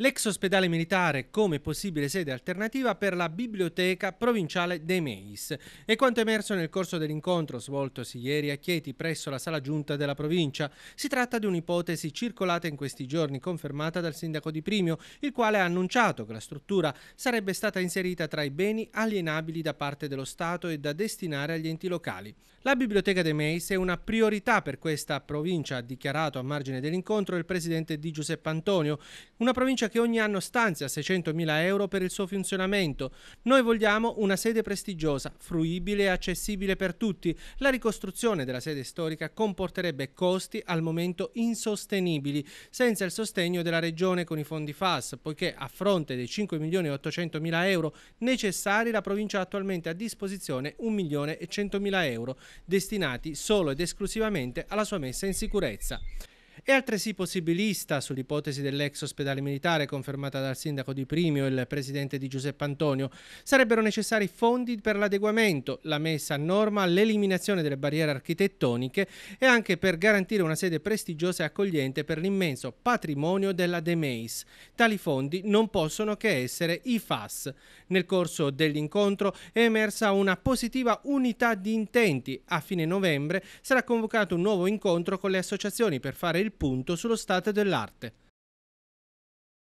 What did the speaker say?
l'ex ospedale militare come possibile sede alternativa per la biblioteca provinciale dei Meis. E quanto emerso nel corso dell'incontro svoltosi ieri a Chieti presso la sala giunta della provincia, si tratta di un'ipotesi circolata in questi giorni confermata dal sindaco di Primio, il quale ha annunciato che la struttura sarebbe stata inserita tra i beni alienabili da parte dello Stato e da destinare agli enti locali. La biblioteca dei Meis è una priorità per questa provincia, ha dichiarato a margine dell'incontro il presidente di Giuseppe Antonio, una provincia che ogni anno stanzia 600.000 euro per il suo funzionamento. Noi vogliamo una sede prestigiosa, fruibile e accessibile per tutti. La ricostruzione della sede storica comporterebbe costi al momento insostenibili, senza il sostegno della regione con i fondi FAS, poiché a fronte dei 5.800.000 euro necessari la provincia ha attualmente a disposizione 1.100.000 euro, destinati solo ed esclusivamente alla sua messa in sicurezza. È altresì possibilista sull'ipotesi dell'ex ospedale militare confermata dal sindaco di Primio e il presidente di Giuseppe Antonio. Sarebbero necessari fondi per l'adeguamento, la messa a norma, l'eliminazione delle barriere architettoniche e anche per garantire una sede prestigiosa e accogliente per l'immenso patrimonio della De Meis. Tali fondi non possono che essere i FAS. Nel corso dell'incontro è emersa una positiva unità di intenti. A fine novembre sarà convocato un nuovo incontro con le associazioni per fare il punto sullo stato dell'arte.